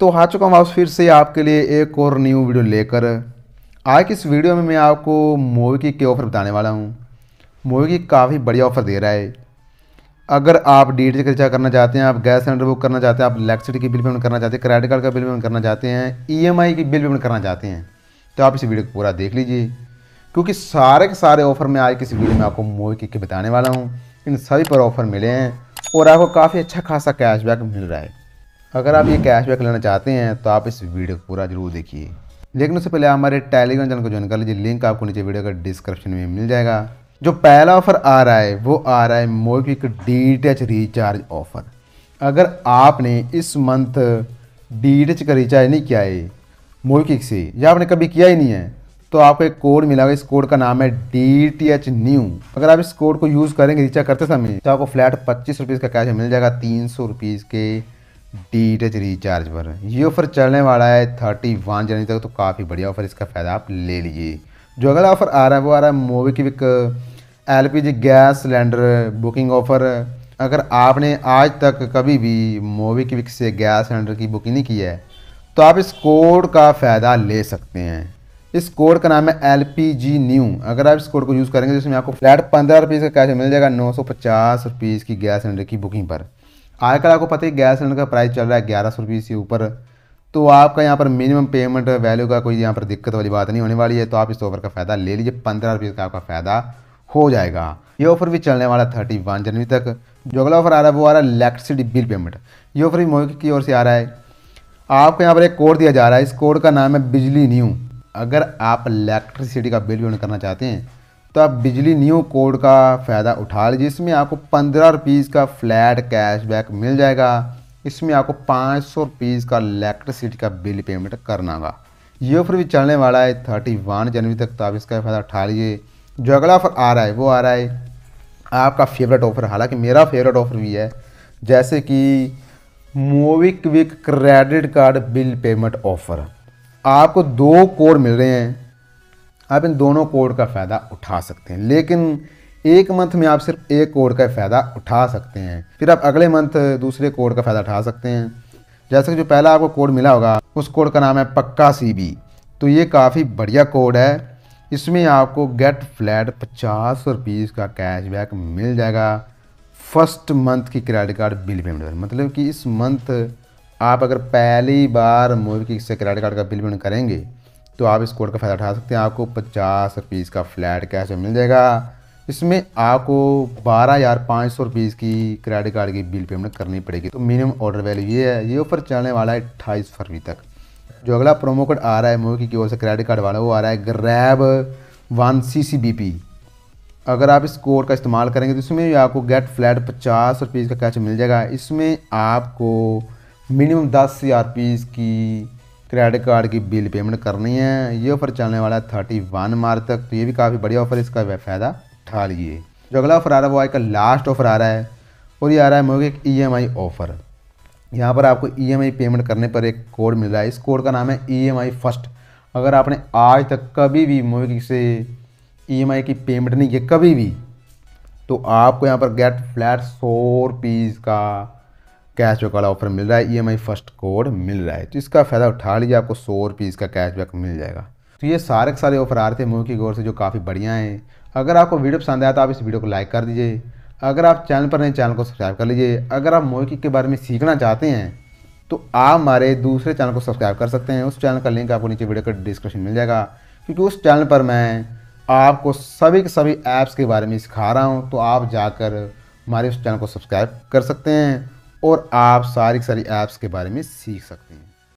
तो आ चुका हूँ वापस फिर से आपके लिए एक और न्यू वीडियो लेकर आज की इस वीडियो में मैं आपको मूवी की के ऑफ़र बताने वाला हूँ मूवी की काफ़ी बढ़िया ऑफ़र दे रहा है अगर आप डी टी खर्चा करना चाहते हैं आप गैस सिलेंडर बुक करना चाहते हैं आप इलेक्ट्रिसिटी की बिल पेमेंट करना चाहते हैं क्रेडिट कार्ड का बिल पेमेंट करना चाहते हैं ई e की बिल पेमेंट करना चाहते हैं तो आप इस वीडियो को पूरा देख लीजिए क्योंकि सारे के सारे ऑफ़र मैं आज की इस वीडियो में आपको मूवी की बताने वाला हूँ इन सभी पर ऑफ़र मिले हैं और आपको काफ़ी अच्छा खासा कैशबैक मिल रहा है अगर आप ये कैशबैक लेना चाहते हैं तो आप इस वीडियो को पूरा जरूर देखिए लेकिन उससे पहले हमारे टेलीग्राम चैनल को ज्वाइन कर लीजिए लिंक आपको नीचे वीडियो का डिस्क्रिप्शन में मिल जाएगा जो पहला ऑफर आ रहा है वो आ रहा है मोबिक डी रिचार्ज ऑफर अगर आपने इस मंथ डी का रिचार्ज नहीं किया है मोबिक से या आपने कभी किया ही नहीं है तो आपको एक कोड मिला इस कोड का नाम है डी टी एच न्यू अगर आप इस कोड को यूज़ करेंगे रिचार्ज करते समय तो आपको फ्लैट पच्चीस रुपीज़ का कैश मिल जाएगा तीन सौ रुपीज़ के डी टच रिचार्ज पर ये ऑफ़र चलने वाला है थर्टी वन जनवरी तक तो काफ़ी बढ़िया ऑफ़र इसका फ़ायदा आप ले लीजिए जो अगला ऑफ़र आ रहा है वो आ रहा है MobiKwik L P G gas cylinder booking offer अगर आपने आज तक कभी भी मोवी की विक से गैस सिलेंडर की बुकिंग नहीं की है तो आप इस कोड का फ़ायदा ले सकते हैं इस कोड का नाम है एल पी जी न्यू अगर आप इस कोड को यूज़ करेंगे तो इसमें आपको फ्लैट पंद्रह रुपीज़ का कैश मिल जाएगा नौ सौ पचास की गैस सिलेंडर की बुकिंग पर आजकल आपको पता है गैस सिलेंडर का प्राइस चल रहा है ग्यारह सौ रुपये से ऊपर तो आपका यहाँ पर मिनिमम पेमेंट वैल्यू का कोई यहाँ पर दिक्कत वाली बात नहीं होने वाली है तो आप इस ऑफर का फ़ायदा ले लीजिए पंद्रह रुपये का आपका फ़ायदा हो जाएगा ये ऑफर भी चलने वाला है थर्टी वन जनवरी तक जो अगला ऑफर आ रहा है वो आ रहा है इलेक्ट्रिसिटी बिल पेमेंट ये ऑफर भी मोहित की ओर से आ रहा है आपको यहाँ पर एक कोड दिया जा रहा है इस कोड का नाम है बिजली न्यू अगर आप इलेक्ट्रिसिटी का बिल पेमेंट करना चाहते हैं तो आप बिजली न्यू कोड का फ़ायदा उठा लीजिए इसमें आपको पंद्रह रुपीज़ का फ्लैट कैशबैक मिल जाएगा इसमें आपको पाँच सौ रुपीज़ का इलेक्ट्रिसिटी का बिल पेमेंट करना होगा ये ऑफर भी चलने वाला है थर्टी वन जनवरी तक तो आप इसका फ़ायदा उठा लीजिए जो अगला ऑफ़र आ रहा है वो आ रहा है आपका फेवरेट ऑफ़र हालांकि मेरा फेवरेट ऑफ़र भी है जैसे कि MobiKwik credit card bill payment offer आपको दो कोड मिल रहे हैं आप इन दोनों कोड का फ़ायदा उठा सकते हैं लेकिन एक मंथ में आप सिर्फ एक कोड का फ़ायदा उठा सकते हैं फिर आप अगले मंथ दूसरे कोड का फ़ायदा उठा सकते हैं जैसे कि जो पहला आपको कोड मिला होगा उस कोड का नाम है पक्का सी तो ये काफ़ी बढ़िया कोड है इसमें आपको गेट फ्लैट पचास रुपीज़ का कैशबैक मिल जाएगा फर्स्ट मंथ की क्रेडिट कार्ड बिल पेमेंट पर मतलब कि इस मंथ आप अगर पहली बार मोर से क्रेडिट कार्ड का बिल पेमेंट करेंगे तो आप इस कोड का फ़ायदा उठा सकते हैं आपको पचास रुपीज़ का फ्लैट कैश मिल जाएगा इसमें आपको बारह हज़ार पाँच सौ रुपीज़ की क्रेडिट कार्ड की बिल पेमेंट करनी पड़ेगी तो मिनिमम ऑर्डर वैल्यू ये है ये ऊपर चलने वाला है अट्ठाईस फरवरी तक जो अगला प्रोमो कोड आ रहा है मोह की ओर से क्रेडिट कार्ड वाला वो आ रहा है grab one C C B P अगर आप इस कोड का इस्तेमाल करेंगे तो इसमें भी आपको गेट फ्लैट पचास रुपीज़ का कैश मिल जाएगा इसमें आपको मिनिमम दस हज़ार रुपीज़ की क्रेडिट कार्ड की बिल पेमेंट करनी है ये ऑफर चलने वाला है थर्टी वन मार्च तक तो ये भी काफ़ी बढ़िया ऑफर इसका फ़ायदा उठा लिए जो अगला ऑफर आ रहा है वो आज का लास्ट ऑफर आ रहा है और ये आ रहा है मोगे एक ई e ऑफ़र यहाँ पर आपको ई e पेमेंट करने पर एक कोड मिल रहा है इस कोड का नाम है ई e फर्स्ट अगर आपने आज तक कभी भी मोगी से ई की पेमेंट नहीं की कभी भी तो आपको यहाँ पर गेट फ्लैट सौ रुपीज़ का कैशबैक वाला ऑफर मिल रहा है E M I first code मिल रहा है तो इसका फ़ायदा उठा लीजिए आपको सौ रुपये इसका कैशबैक मिल जाएगा तो ये सारे सारे ऑफर आ रहे थे मुँह की गौर से जो काफ़ी बढ़िया हैं अगर आपको वीडियो पसंद आया तो आप इस वीडियो को लाइक कर दीजिए अगर आप चैनल पर नए चैनल को सब्सक्राइब कर लीजिए अगर आप मोकी के बारे में सीखना चाहते हैं तो आप हमारे दूसरे चैनल को सब्सक्राइब कर सकते हैं उस चैनल का लिंक आपको नीचे वीडियो का डिस्क्रिप्शन मिल जाएगा क्योंकि उस चैनल पर मैं आपको सभी के सभी ऐप्स के बारे में सिखा रहा हूँ तो आप जाकर हमारे उस चैनल को सब्सक्राइब कर सकते हैं और आप सारी सारी ऐप्स के बारे में सीख सकते हैं